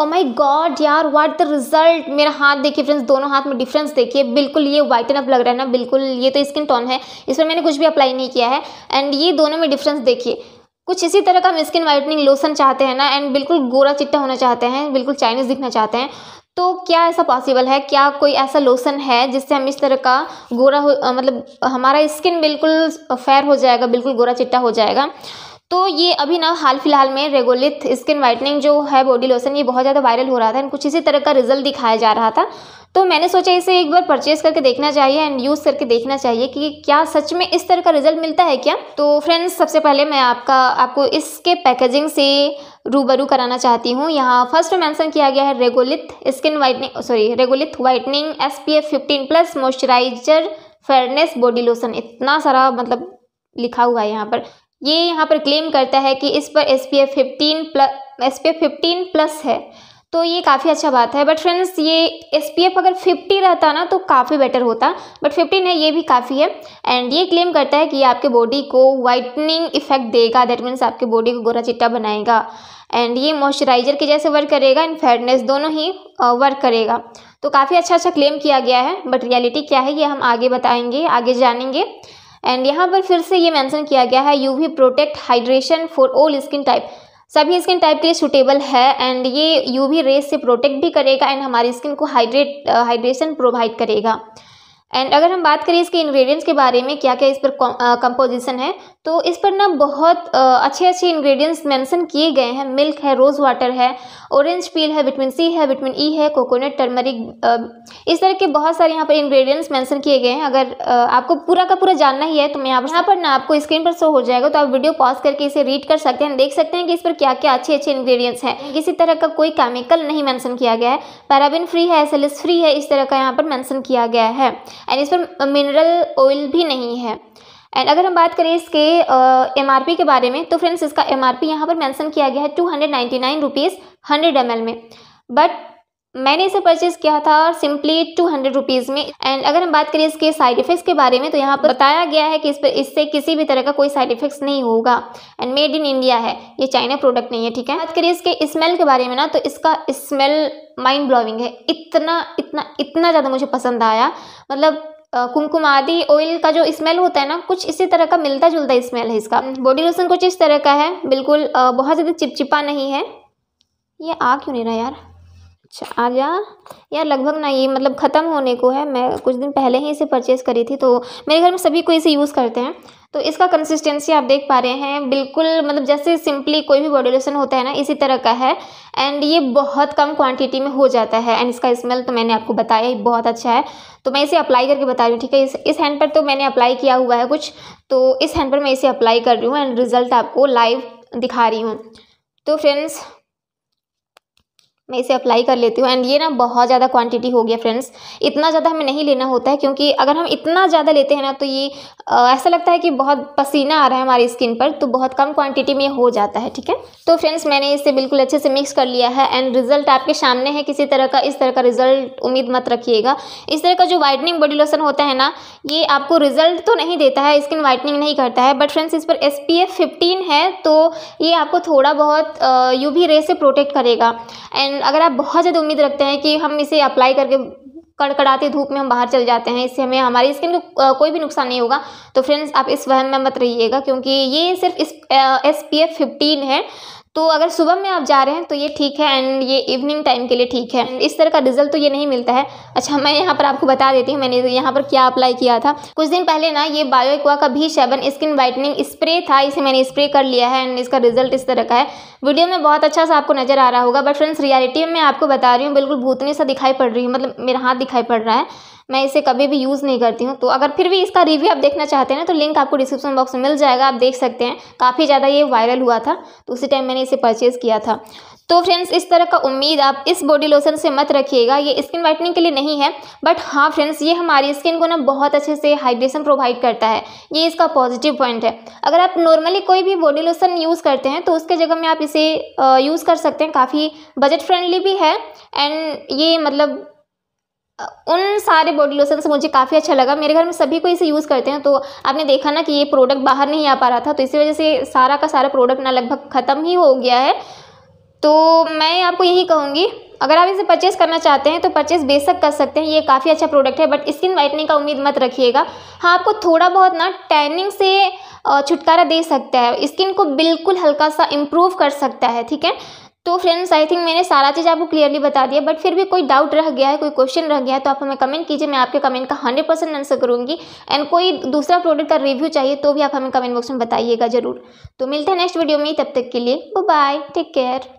O my god यार what the result मेरा हाथ देखिए फ्रेंड्स दोनों हाथ में डिफरेंस देखिए बिल्कुल ये वाइटन अप लग रहा है ना बिल्कुल ये तो स्किन टोन है इस पर मैंने कुछ भी अप्लाई नहीं किया है एंड ये दोनों में डिफरेंस देखिए कुछ इसी तरह का हम स्किन वाइटनिंग लोशन चाहते हैं ना एंड बिल्कुल गोरा चिट्टा होना चाहते हैं बिल्कुल चाइनीज़ दिखना चाहते हैं तो क्या ऐसा पॉसिबल है क्या कोई ऐसा लोशन है जिससे हम इस तरह का गोरा हो मतलब हमारा स्किन बिल्कुल फेयर हो जाएगा बिल्कुल गोरा चिट्टा हो जाएगा तो ये अभी ना हाल फिलहाल में रेगोलिथ स्किन वाइटनिंग जो है बॉडी लोशन ये बहुत ज़्यादा वायरल हो रहा था एंड कुछ इसी तरह का रिजल्ट दिखाया जा रहा था तो मैंने सोचा इसे एक बार परचेज़ करके देखना चाहिए एंड यूज़ करके देखना चाहिए कि क्या सच में इस तरह का रिजल्ट मिलता है क्या तो फ्रेंड्स सबसे पहले मैं आपका आपको इसके पैकेजिंग से रूबरू कराना चाहती हूँ यहाँ फर्स्ट मेंशन किया गया है Regolith skin whitening sorry Regolith whitening S P F fifteen plus moisturiser fairness body lotion इतना सारा मतलब लिखा हुआ है यहाँ पर ये यहाँ पर क्लेम करता है कि इस पर S P F fifteen plus S P F fifteen plus है तो ये काफ़ी अच्छा बात है बट फ्रेंड्स ये एस पी एफ अगर फिफ्टी रहता ना तो काफ़ी बेटर होता बट फिफ्टीन है ये भी काफ़ी है एंड ये क्लेम करता है कि ये आपके बॉडी को वाइटनिंग इफेक्ट देगा दैट मीन्स आपके बॉडी को गोरा चिट्टा बनाएगा एंड ये मॉइस्चराइजर के जैसे वर्क करेगा एंड फैटनेस दोनों ही वर्क करेगा तो काफ़ी अच्छा अच्छा क्लेम किया गया है बट रियलिटी क्या है ये हम आगे बताएंगे आगे जानेंगे एंड यहाँ पर फिर से ये मेंशन किया गया है U V protect hydration for all skin type सभी स्किन टाइप के लिए सूटेबल है एंड ये यूवी रेस से प्रोटेक्ट भी करेगा एंड हमारी स्किन को हाइड्रेट हाइड्रेशन प्रोवाइड करेगा एंड अगर हम बात करें इसके इन्ग्रीडियंट्स के बारे में क्या क्या इस पर कंपोजिशन है तो इस पर ना बहुत अच्छे अच्छे इंग्रेडिएंट्स मेंशन किए गए हैं मिल्क है रोज़ वाटर है ऑरेंज पील है विटामिन सी है विटामिन ई e है कोकोनट टर्मरिक इस तरह के बहुत सारे यहाँ पर इंग्रेडिएंट्स मेंशन किए गए हैं अगर आपको पूरा का पूरा जानना ही है तो मैं यहाँ पर ना आपको स्क्रीन पर शो हो जाएगा तो आप वीडियो पॉज करके इसे रीड कर सकते हैं देख सकते हैं कि इस पर क्या क्या अच्छे अच्छे इन्ग्रीडियंट्स हैं किसी तरह का कोई केमिकल नहीं मैंसन किया गया है पैराबिन फ्री है एस फ्री है इस तरह का यहाँ पर मैंसन किया गया है एंड इस पर मिनरल ऑयल भी नहीं है एंड अगर हम बात करें इसके एम uh, के बारे में तो फ्रेंड्स इसका एम आर पी यहाँ पर मैंसन किया गया है two hundred ninety nine rupees hundred M L में बट मैंने इसे परचेज किया था सिंपली टू हंड्रेड रुपीज़ में एंड अगर हम बात करें इसके साइड इफ़ेक्ट्स के बारे में तो यहाँ पर बताया गया है कि इस पर इससे किसी भी तरह का कोई साइड इफ़ेक्ट्स नहीं होगा एंड मेड इन इंडिया है ये चाइना प्रोडक्ट नहीं है ठीक है बात करिए इसके स्मेल के बारे में ना तो इसका स्मेल माइंड ब्लॉविंग है इतना इतना इतना ज़्यादा मुझे पसंद आया मतलब कुमकुम आदि ऑयल का जो स्मेल होता है ना कुछ इसी तरह का मिलता जुलता स्मेल है इसका बॉडी हम्म। लोशन कुछ इस तरह का है बिल्कुल बहुत ज़्यादा चिपचिपा नहीं है ये आ क्यों नहीं रहा यार अच्छा आ गया यार लगभग ना ये मतलब ख़त्म होने को है मैं कुछ दिन पहले ही इसे परचेज़ करी थी तो मेरे घर में सभी को इसे यूज़ करते हैं तो इसका कंसिस्टेंसी आप देख पा रहे हैं बिल्कुल मतलब जैसे सिंपली कोई भी बॉडी लोशन होता है ना इसी तरह का है एंड ये बहुत कम क्वांटिटी में हो जाता है एंड इसका स्मेल तो मैंने आपको बताया ही बहुत अच्छा है तो मैं इसे अप्लाई करके बता रही हूँ ठीक है इस इस हैंड पर तो मैंने अप्लाई किया हुआ है कुछ तो इस हैंड पर मैं इसे अप्लाई कर रही हूँ एंड रिज़ल्ट आपको लाइव दिखा रही हूँ तो फ्रेंड्स मैं इसे अप्लाई कर लेती हूँ एंड ये ना बहुत ज़्यादा क्वांटिटी हो गया फ्रेंड्स इतना ज़्यादा हमें नहीं लेना होता है क्योंकि अगर हम इतना ज़्यादा लेते हैं ना तो ये आ, ऐसा लगता है कि बहुत पसीना आ रहा है हमारी स्किन पर तो बहुत कम क्वांटिटी में हो जाता है ठीक है तो फ्रेंड्स मैंने इसे बिल्कुल अच्छे से मिक्स कर लिया है एंड रिजल्ट आपके सामने है किसी तरह का इस तरह का रिजल्ट उम्मीद मत रखिएगा इस तरह का जो वाइटनिंग बॉडी लोशन होता है ना ये आपको रिजल्ट तो नहीं देता है स्किन वाइटनिंग नहीं करता है बट फ्रेंड्स इस पर एस पी है तो ये आपको थोड़ा बहुत यू भी रे से प्रोटेक्ट करेगा एंड अगर आप बहुत ज़्यादा उम्मीद रखते हैं कि हम इसे अप्लाई करके कड़कड़ाते धूप में हम बाहर चल जाते हैं इससे हमें हमारी स्किन को कोई भी नुकसान नहीं होगा तो फ्रेंड्स आप इस वहम में मत रहिएगा क्योंकि ये सिर्फ इस एस पी एफ फिफ्टीन है तो अगर सुबह में आप जा रहे हैं तो ये ठीक है एंड ये इवनिंग टाइम के लिए ठीक है एंड इस तरह का रिजल्ट तो ये नहीं मिलता है अच्छा मैं यहाँ पर आपको बता देती हूँ मैंने यहाँ पर क्या अप्लाई किया था कुछ दिन पहले ना ये बायोक्वा का भी सेवन स्किन वाइटनिंग स्प्रे था इसे मैंने स्प्रे कर लिया है एंड इसका रिजल्ट इस तरह का है वीडियो में बहुत अच्छा सा आपको नजर आ रहा होगा बट फ्रेंड्स रियलिटी में मैं आपको बता रही हूँ बिल्कुल भूतनी सा दिखाई पड़ रही हूँ मतलब मेरा हाथ दिखाई पड़ रहा है मैं इसे कभी भी यूज़ नहीं करती हूँ तो अगर फिर भी इसका रिव्यू आप देखना चाहते हैं ना तो लिंक आपको डिस्क्रिप्शन बॉक्स में मिल जाएगा आप देख सकते हैं काफ़ी ज़्यादा ये वायरल हुआ था तो उसी टाइम मैंने इसे परचेज़ किया था तो फ्रेंड्स इस तरह का उम्मीद आप इस बॉडी लोशन से मत रखिएगा ये स्किन वाइटनिंग के लिए नहीं है बट हाँ फ्रेंड्स ये हमारी स्किन को ना बहुत अच्छे से हाइड्रेशन प्रोवाइड करता है ये इसका पॉजिटिव पॉइंट है अगर आप नॉर्मली कोई भी बॉडी लोशन यूज़ करते हैं तो उसके जगह में आप इसे यूज़ कर सकते हैं काफ़ी बजट फ्रेंडली भी है एंड ये मतलब उन सारे बॉडी लोशन से तो मुझे काफ़ी अच्छा लगा मेरे घर में सभी को इसे यूज़ करते हैं तो आपने देखा ना कि ये प्रोडक्ट बाहर नहीं आ पा रहा था तो इसी वजह से सारा का सारा प्रोडक्ट ना लगभग ख़त्म ही हो गया है तो मैं आपको यही कहूँगी अगर आप इसे परचेस करना चाहते हैं तो परचेस बेशक कर सकते हैं ये काफ़ी अच्छा प्रोडक्ट है बट स्किन वाइटनिंग का उम्मीद मत रखिएगा हाँ आपको थोड़ा बहुत ना टैनिंग से छुटकारा दे सकता है स्किन को बिल्कुल हल्का सा इम्प्रूव कर सकता है ठीक है तो फ्रेंड्स आई थिंक मैंने सारा चीज़ आपको क्लियरली बता दिया बट फिर भी कोई डाउट रह गया है कोई क्वेश्चन रह गया है तो आप हमें कमेंट कीजिए मैं आपके कमेंट का हंड्रेड परसेंट आंसर करूँगी एंड कोई दूसरा प्रोडक्ट का रिव्यू चाहिए तो भी आप हमें कमेंट बॉक्स में बताइएगा जरूर तो मिलते हैं नेक्स्ट वीडियो में तब तक के लिए बाय टेक केयर